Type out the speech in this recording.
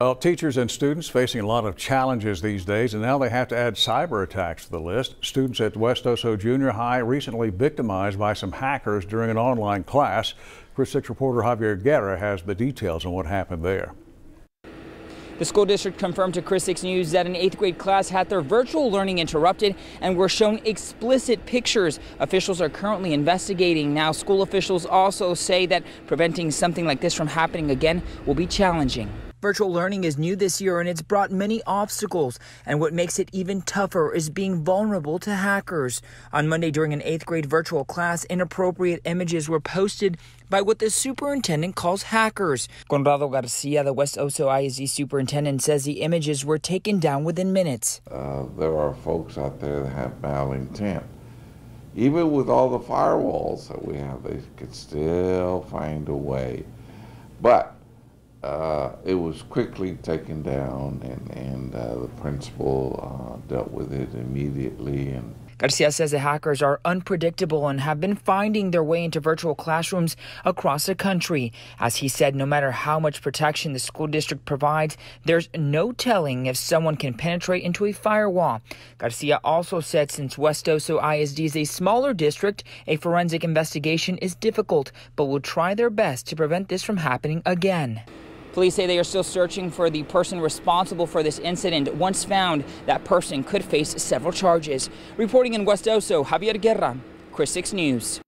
Well, teachers and students facing a lot of challenges these days, and now they have to add cyber attacks to the list. Students at West Oso Junior High recently victimized by some hackers during an online class. Chris 6 reporter Javier Guerra has the details on what happened there. The school district confirmed to Chris 6 News that an eighth grade class had their virtual learning interrupted and were shown explicit pictures. Officials are currently investigating. Now, school officials also say that preventing something like this from happening again will be challenging. Virtual learning is new this year and it's brought many obstacles. And what makes it even tougher is being vulnerable to hackers. On Monday, during an eighth grade virtual class, inappropriate images were posted by what the superintendent calls hackers. Conrado Garcia, the West Oso ISD superintendent, says the images were taken down within minutes. Uh, there are folks out there that have intent. Even with all the firewalls that we have, they could still find a way. But uh, it was quickly taken down, and, and uh, the principal uh, dealt with it immediately. And Garcia says the hackers are unpredictable and have been finding their way into virtual classrooms across the country. As he said, no matter how much protection the school district provides, there's no telling if someone can penetrate into a firewall. Garcia also said since West Oso ISD is a smaller district, a forensic investigation is difficult, but will try their best to prevent this from happening again. Police say they are still searching for the person responsible for this incident. Once found, that person could face several charges. Reporting in West Oso, Javier Guerra, Chris 6 News.